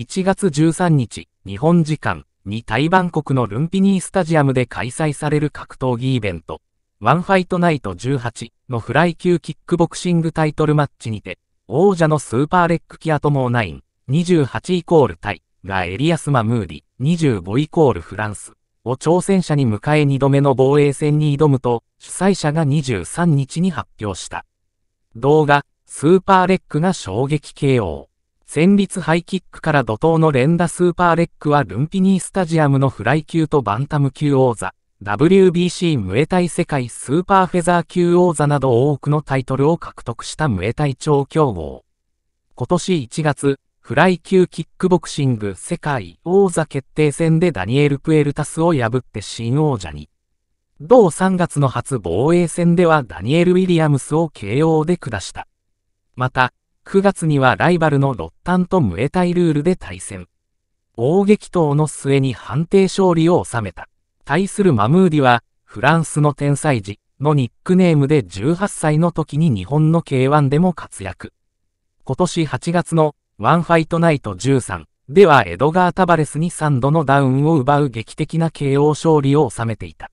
1月13日、日本時間に台湾国のルンピニースタジアムで開催される格闘技イベント、ワンファイトナイト18のフライ級キックボクシングタイトルマッチにて、王者のスーパーレックキアトモーン28イコールタイがエリアスマムーディ、25イコールフランスを挑戦者に迎え2度目の防衛戦に挑むと、主催者が23日に発表した。動画、スーパーレックが衝撃 KO。戦慄ハイキックから怒涛の連打スーパーレックはルンピニースタジアムのフライ級とバンタム級王座、WBC ムエタイ世界スーパーフェザー級王座など多くのタイトルを獲得したムエタイ超強豪。今年1月、フライ級キックボクシング世界王座決定戦でダニエル・プエルタスを破って新王者に。同3月の初防衛戦ではダニエル・ウィリアムスを KO で下した。また、9月にはライバルのロッタンとムエタイルールで対戦。大激闘の末に判定勝利を収めた。対するマムーディは、フランスの天才児のニックネームで18歳の時に日本の K1 でも活躍。今年8月のワンファイトナイト13ではエドガー・タバレスに3度のダウンを奪う劇的な KO 勝利を収めていた。